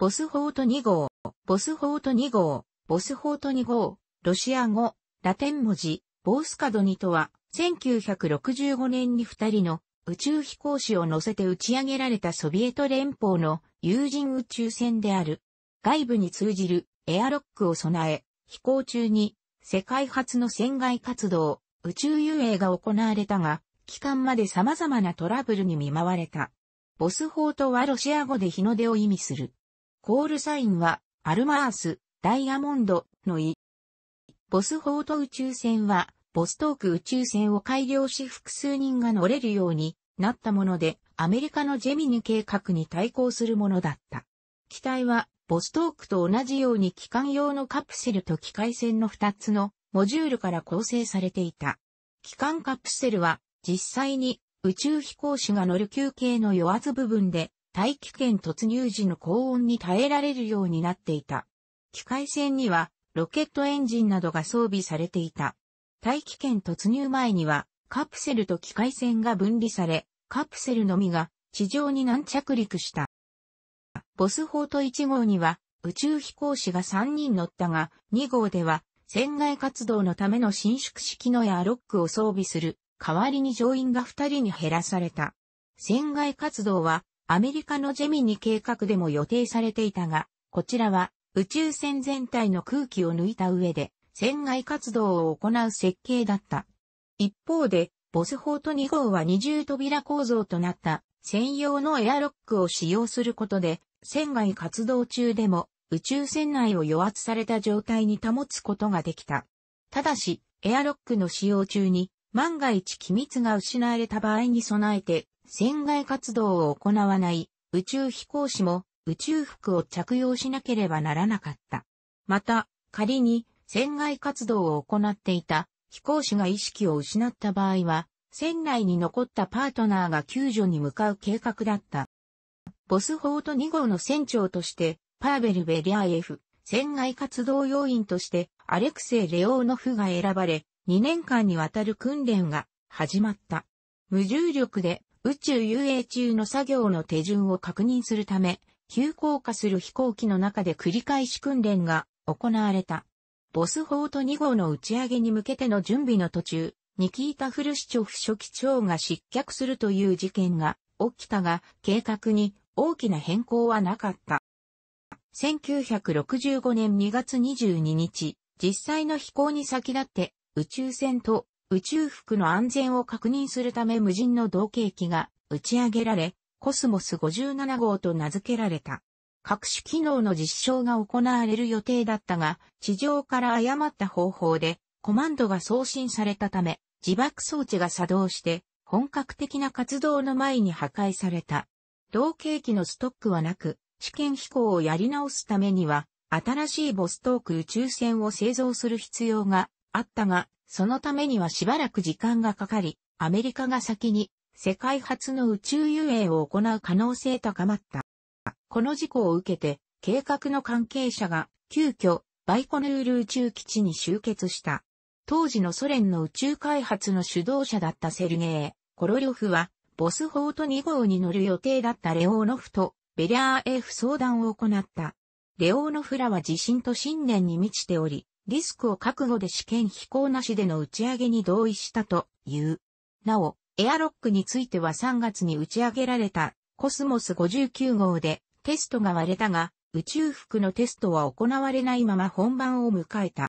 ボスフォート2号、ボスフォート2号、ボスフォート2号、ロシア語、ラテン文字、ボースカドニとは、1965年に2人の宇宙飛行士を乗せて打ち上げられたソビエト連邦の有人宇宙船である。外部に通じるエアロックを備え、飛行中に世界初の船外活動、宇宙遊泳が行われたが、期間まで様々なトラブルに見舞われた。ボスーとはロシア語で日の出を意味する。コールサインは、アルマース、ダイヤモンドの意。ボスフォート宇宙船は、ボストーク宇宙船を改良し複数人が乗れるようになったもので、アメリカのジェミニ計画に対抗するものだった。機体は、ボストークと同じように機関用のカプセルと機械船の2つのモジュールから構成されていた。機関カプセルは、実際に宇宙飛行士が乗る休憩の弱圧部分で大気圏突入時の高温に耐えられるようになっていた。機械船にはロケットエンジンなどが装備されていた。大気圏突入前にはカプセルと機械船が分離され、カプセルのみが地上に軟着陸した。ボス砲とート1号には宇宙飛行士が3人乗ったが、2号では船外活動のための伸縮式のエアロックを装備する代わりに乗員が2人に減らされた。船外活動はアメリカのジェミニ計画でも予定されていたが、こちらは宇宙船全体の空気を抜いた上で、船外活動を行う設計だった。一方で、ボス砲とート2号は二重扉構造となった専用のエアロックを使用することで、船外活動中でも宇宙船内を余圧された状態に保つことができた。ただし、エアロックの使用中に万が一機密が失われた場合に備えて船外活動を行わない宇宙飛行士も宇宙服を着用しなければならなかった。また、仮に船外活動を行っていた飛行士が意識を失った場合は、船内に残ったパートナーが救助に向かう計画だった。ボスフォート2号の船長として、パーベル・ベリアエフ、船外活動要員として、アレクセイ・レオーノフが選ばれ、2年間にわたる訓練が始まった。無重力で宇宙遊泳中の作業の手順を確認するため、急降下する飛行機の中で繰り返し訓練が行われた。ボスフとート2号の打ち上げに向けての準備の途中、ニキータ・フルシチョフ書記長が失脚するという事件が起きたが、計画に大きな変更はなかった。1965年2月22日、実際の飛行に先立って宇宙船と宇宙服の安全を確認するため無人の同型機が打ち上げられ、コスモス57号と名付けられた。各種機能の実証が行われる予定だったが、地上から誤った方法で、コマンドが送信されたため、自爆装置が作動して、本格的な活動の前に破壊された。同型機のストックはなく、試験飛行をやり直すためには、新しいボストーク宇宙船を製造する必要があったが、そのためにはしばらく時間がかかり、アメリカが先に世界初の宇宙遊泳を行う可能性高まった。この事故を受けて、計画の関係者が急遽バイコヌール宇宙基地に集結した。当時のソ連の宇宙開発の主導者だったセルゲー・コロリョフは、ボスホート2号に乗る予定だったレオーノフとベリャーエフ相談を行った。レオーノフらは地震と信念に満ちており、リスクを覚悟で試験飛行なしでの打ち上げに同意したという。なお、エアロックについては3月に打ち上げられたコスモス59号でテストが割れたが、宇宙服のテストは行われないまま本番を迎えた。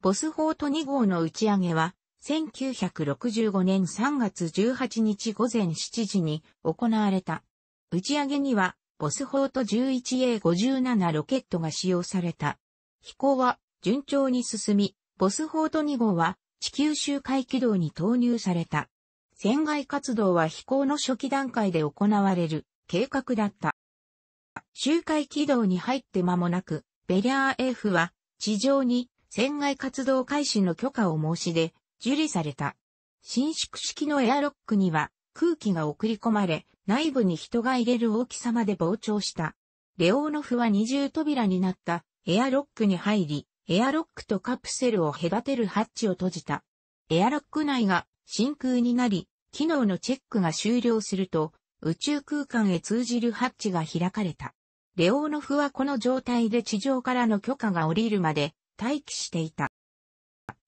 ボスフォート2号の打ち上げは、1965年3月18日午前7時に行われた。打ち上げには、ボスフォート 11A57 ロケットが使用された。飛行は順調に進み、ボスフォート2号は地球周回軌道に投入された。船外活動は飛行の初期段階で行われる計画だった。周回軌道に入って間もなく、ベリャー F は地上に船外活動開始の許可を申し出、受理された。伸縮式のエアロックには空気が送り込まれ、内部に人が入れる大きさまで膨張した。レオーノフは二重扉になったエアロックに入り、エアロックとカプセルを隔てるハッチを閉じた。エアロック内が真空になり、機能のチェックが終了すると、宇宙空間へ通じるハッチが開かれた。レオーノフはこの状態で地上からの許可が下りるまで待機していた。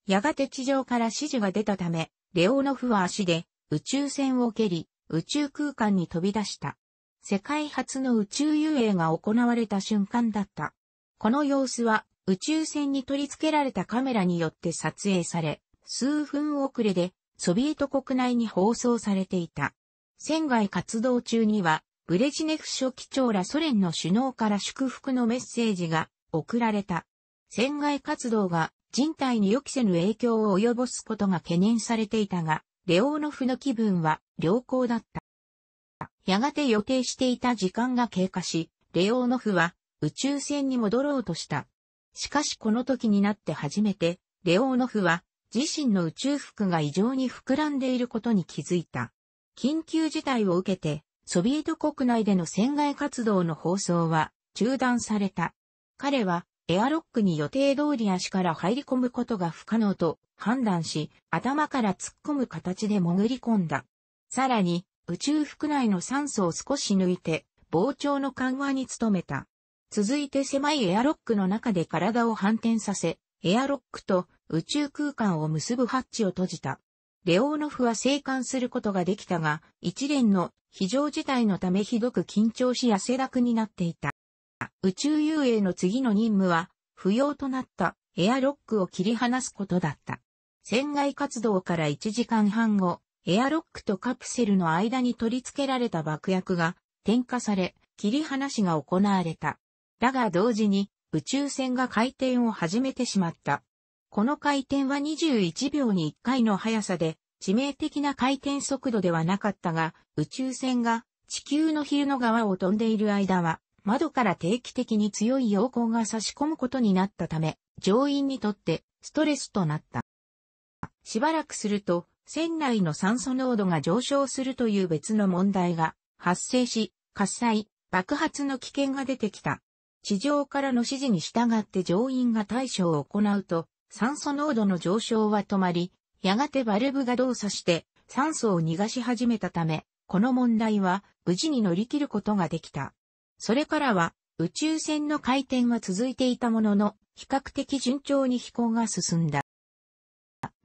やがて地上から指示が出たため、レオーノフは足で宇宙船を蹴り、宇宙空間に飛び出した。世界初の宇宙遊泳が行われた瞬間だった。この様子は宇宙船に取り付けられたカメラによって撮影され、数分遅れでソビエト国内に放送されていた。船外活動中には、ブレジネフ書記長らソ連の首脳から祝福のメッセージが送られた。船外活動が人体に予期せぬ影響を及ぼすことが懸念されていたが、レオーノフの気分は良好だった。やがて予定していた時間が経過し、レオーノフは宇宙船に戻ろうとした。しかしこの時になって初めて、レオーノフは自身の宇宙服が異常に膨らんでいることに気づいた。緊急事態を受けて、ソビエト国内での船外活動の放送は中断された。彼はエアロックに予定通り足から入り込むことが不可能と判断し、頭から突っ込む形で潜り込んだ。さらに、宇宙服内の酸素を少し抜いて、膨張の緩和に努めた。続いて狭いエアロックの中で体を反転させ、エアロックと宇宙空間を結ぶハッチを閉じた。レオーノフは生還することができたが、一連の非常事態のためひどく緊張し汗だくになっていた。宇宙遊泳の次の任務は、不要となったエアロックを切り離すことだった。船外活動から1時間半後、エアロックとカプセルの間に取り付けられた爆薬が点火され、切り離しが行われた。だが同時に宇宙船が回転を始めてしまった。この回転は21秒に1回の速さで、致命的な回転速度ではなかったが、宇宙船が地球の昼の側を飛んでいる間は、窓から定期的に強い陽光が差し込むことになったため、乗員にとってストレスとなった。しばらくすると、船内の酸素濃度が上昇するという別の問題が発生し、火災、爆発の危険が出てきた。地上からの指示に従って乗員が対処を行うと、酸素濃度の上昇は止まり、やがてバルブが動作して酸素を逃がし始めたため、この問題は無事に乗り切ることができた。それからは宇宙船の回転は続いていたものの、比較的順調に飛行が進んだ。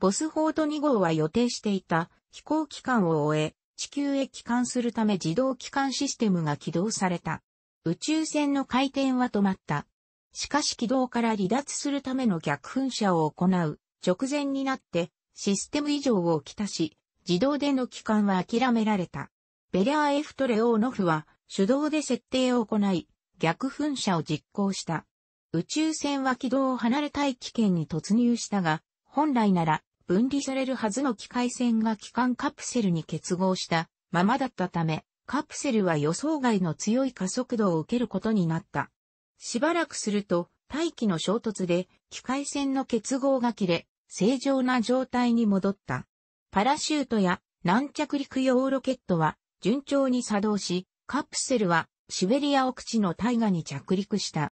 ボスフォード2号は予定していた飛行期間を終え、地球へ帰還するため自動帰還システムが起動された。宇宙船の回転は止まった。しかし軌道から離脱するための逆噴射を行う直前になってシステム異常をきたし、自動での帰還は諦められた。ベレアエフトレオーノフは手動で設定を行い、逆噴射を実行した。宇宙船は軌道を離れたい危険に突入したが、本来なら分離されるはずの機械船が機関カプセルに結合したままだったため、カプセルは予想外の強い加速度を受けることになった。しばらくすると、大気の衝突で、機械線の結合が切れ、正常な状態に戻った。パラシュートや軟着陸用ロケットは順調に作動し、カプセルはシベリア奥地の大河に着陸した。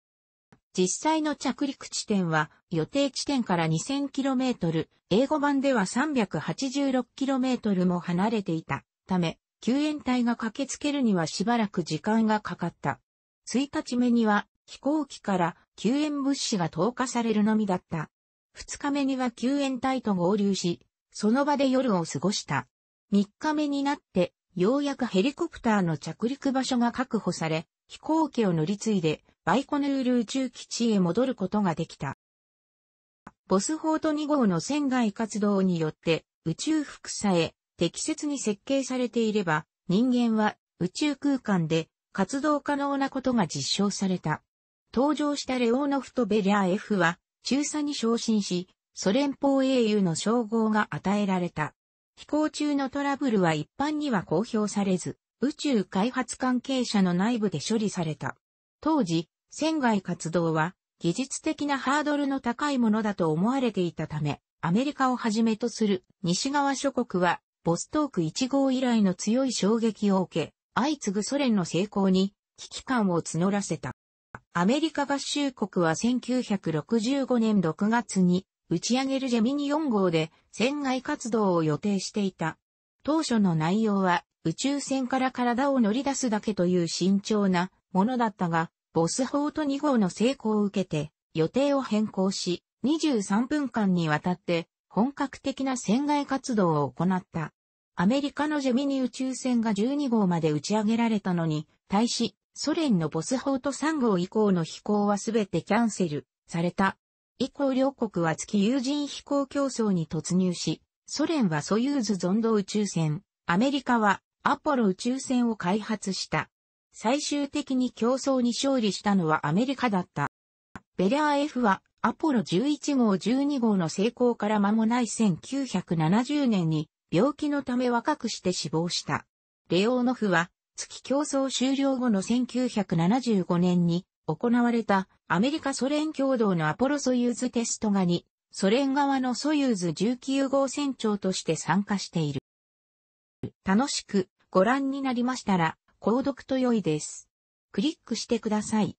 実際の着陸地点は予定地点から 2000km、英語版では 386km も離れていたため、救援隊が駆けつけるにはしばらく時間がかかった。1日目には飛行機から救援物資が投下されるのみだった。2日目には救援隊と合流し、その場で夜を過ごした。3日目になって、ようやくヘリコプターの着陸場所が確保され、飛行機を乗り継いで、バイコヌール宇宙基地へ戻ることができた。ボスフォート2号の船外活動によって、宇宙服さえ、適切に設計されていれば、人間は宇宙空間で活動可能なことが実証された。登場したレオーノフとベリャー F は中佐に昇進し、ソ連邦英雄の称号が与えられた。飛行中のトラブルは一般には公表されず、宇宙開発関係者の内部で処理された。当時、船外活動は技術的なハードルの高いものだと思われていたため、アメリカをはじめとする西側諸国はボストーク1号以来の強い衝撃を受け、相次ぐソ連の成功に危機感を募らせた。アメリカ合衆国は1965年6月に打ち上げるジェミニ4号で船外活動を予定していた。当初の内容は宇宙船から体を乗り出すだけという慎重なものだったが、ボスホート2号の成功を受けて予定を変更し、23分間にわたって本格的な船外活動を行った。アメリカのジェミニ宇宙船が12号まで打ち上げられたのに、対し、ソ連のボスホート3号以降の飛行はすべてキャンセルされた。以降両国は月有人飛行競争に突入し、ソ連はソユーズゾンド宇宙船、アメリカはアポロ宇宙船を開発した。最終的に競争に勝利したのはアメリカだった。ベレア F はアポロ11号12号の成功から間もない1970年に病気のため若くして死亡した。レオーノフは、月競争終了後の1975年に行われたアメリカソ連共同のアポロソユーズテストガに、ソ連側のソユーズ19号船長として参加している。楽しくご覧になりましたら、購読と良いです。クリックしてください。